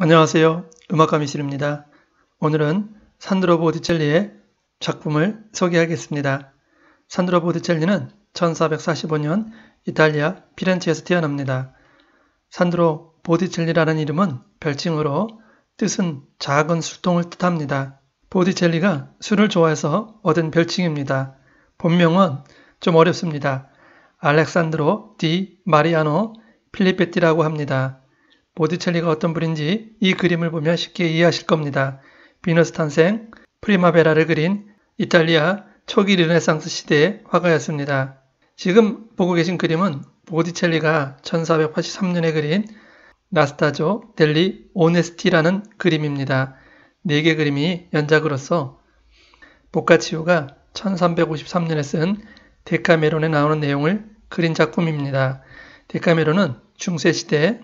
안녕하세요. 음악가 미실입니다. 오늘은 산드로 보디첼리의 작품을 소개하겠습니다. 산드로 보디첼리는 1445년 이탈리아 피렌체에서 태어납니다. 산드로 보디첼리라는 이름은 별칭으로 뜻은 작은 술통을 뜻합니다. 보디첼리가 술을 좋아해서 얻은 별칭입니다. 본명은 좀 어렵습니다. 알렉산드로 디 마리아노 필리페티라고 합니다. 보디첼리가 어떤 분인지 이 그림을 보면 쉽게 이해하실 겁니다. 비너스 탄생, 프리마베라를 그린 이탈리아 초기 르네상스 시대의 화가였습니다. 지금 보고 계신 그림은 보디첼리가 1483년에 그린 나스타조 델리 오네스티라는 그림입니다. 4개 그림이 연작으로서 보카치오가 1353년에 쓴 데카메론에 나오는 내용을 그린 작품입니다. 데카메론은 중세시대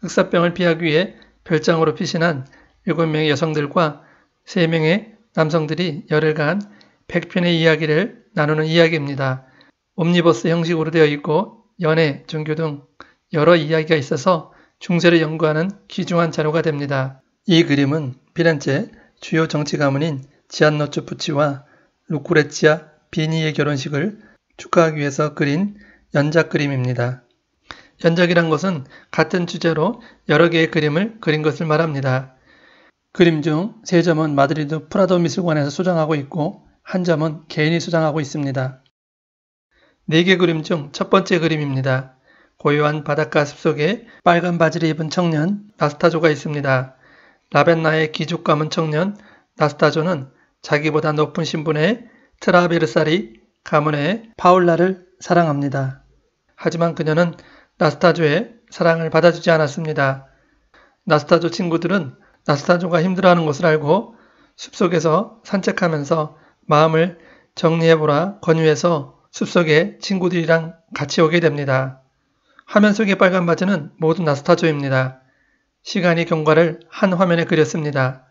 흑사병을 피하기 위해 별장으로 피신한 7명의 여성들과 3명의 남성들이 열흘간 100편의 이야기를 나누는 이야기입니다. 옴니버스 형식으로 되어 있고 연애, 종교 등 여러 이야기가 있어서 중세를 연구하는 귀중한 자료가 됩니다. 이 그림은 피렌체 주요 정치 가문인 지안노츠 푸치와 루쿠레치아 비니의 결혼식을 축하하기 위해서 그린 연작 그림입니다. 연작이란 것은 같은 주제로 여러 개의 그림을 그린 것을 말합니다. 그림 중 세 점은 마드리드 프라도 미술관에서 소장하고 있고 한 점은 개인이 소장하고 있습니다. 네 개 그림 중 첫 번째 그림입니다. 고요한 바닷가 숲속에 빨간 바지를 입은 청년 나스타조가 있습니다. 라벤나의 기죽감은 청년 나스타조는 자기보다 높은 신분의 트라베르사리 가문의 파울라를 사랑합니다. 하지만 그녀는 나스타조의 사랑을 받아주지 않았습니다. 나스타조 친구들은 나스타조가 힘들어하는 것을 알고 숲속에서 산책하면서 마음을 정리해보라 권유해서 숲속에 친구들이랑 같이 오게 됩니다. 화면 속의 빨간 바지는 모두 나스타조입니다. 시간이 경과를 한 화면에 그렸습니다.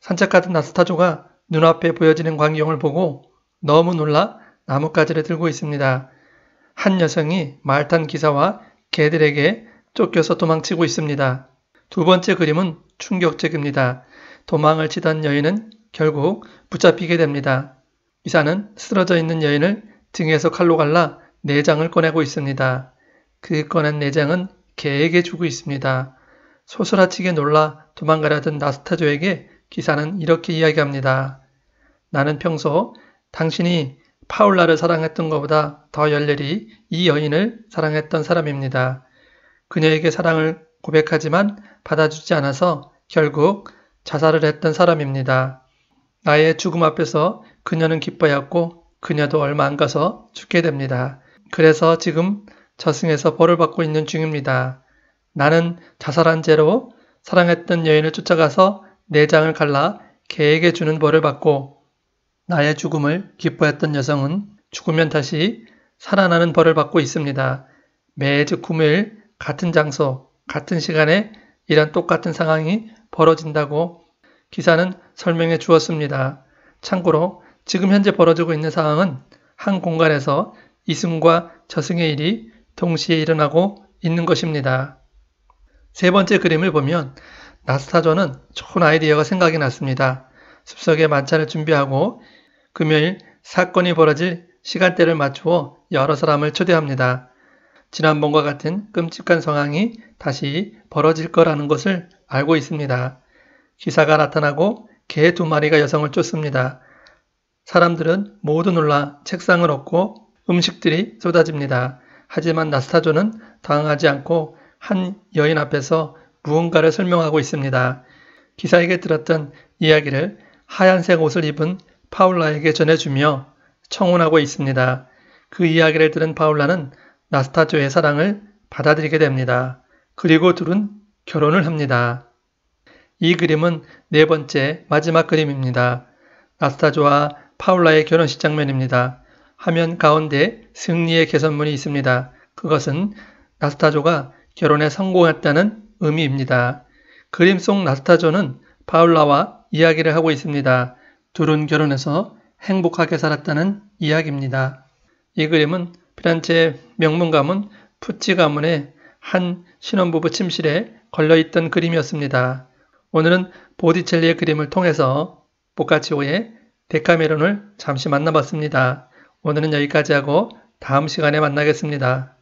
산책하던 나스타조가 눈앞에 보여지는 광경을 보고 너무 놀라 나뭇가지를 들고 있습니다. 한 여성이 말탄 기사와 개들에게 쫓겨서 도망치고 있습니다. 두 번째 그림은 충격적입니다. 도망을 치던 여인은 결국 붙잡히게 됩니다. 이사는 쓰러져 있는 여인을 등에서 칼로 갈라 내장을 꺼내고 있습니다. 그 꺼낸 내장은 개에게 주고 있습니다. 소스라치게 놀라 도망가려던 나스타조에게 기사는 이렇게 이야기합니다. 나는 평소 당신이 파울라를 사랑했던 것보다 더 열렬히 이 여인을 사랑했던 사람입니다. 그녀에게 사랑을 고백하지만 받아주지 않아서 결국 자살을 했던 사람입니다. 나의 죽음 앞에서 그녀는 기뻐했고 그녀도 얼마 안 가서 죽게 됩니다. 그래서 지금 저승에서 벌을 받고 있는 중입니다. 나는 자살한 죄로 사랑했던 여인을 쫓아가서 내장을 갈라 개에게 주는 벌을 받고 나의 죽음을 기뻐했던 여성은 죽으면 다시 살아나는 벌을 받고 있습니다. 매주 금요일 같은 장소, 같은 시간에 이런 똑같은 상황이 벌어진다고 기사는 설명해 주었습니다. 참고로 지금 현재 벌어지고 있는 상황은 한 공간에서 이승과 저승의 일이 동시에 일어나고 있는 것입니다. 세 번째 그림을 보면 나스타조는 좋은 아이디어가 생각이 났습니다. 숲속에 만찬을 준비하고 금요일 사건이 벌어질 시간대를 맞추어 여러 사람을 초대합니다. 지난번과 같은 끔찍한 상황이 다시 벌어질 거라는 것을 알고 있습니다. 기사가 나타나고 개 두 마리가 여성을 쫓습니다. 사람들은 모두 놀라 책상을 얻고 음식들이 쏟아집니다. 하지만 나스타조는 당황하지 않고 한 여인 앞에서 무언가를 설명하고 있습니다. 기사에게 들었던 이야기를 하얀색 옷을 입은 파울라에게 전해주며 청혼하고 있습니다. 그 이야기를 들은 파울라는 나스타조의 사랑을 받아들이게 됩니다. 그리고 둘은 결혼을 합니다. 이 그림은 네 번째 마지막 그림입니다. 나스타조와 파울라의 결혼식 장면입니다. 화면 가운데 승리의 개선문이 있습니다. 그것은 나스타조가 결혼에 성공했다는 의미입니다. 그림 속 나스타조는 파울라와 이야기를 하고 있습니다. 둘은 결혼해서 행복하게 살았다는 이야기입니다. 이 그림은 피란체의 명문 가문 푸치 가문의 한 신혼부부 침실에 걸려있던 그림이었습니다. 오늘은 보디첼리의 그림을 통해서 보카치오의 데카메론을 잠시 만나봤습니다. 오늘은 여기까지 하고 다음 시간에 만나겠습니다.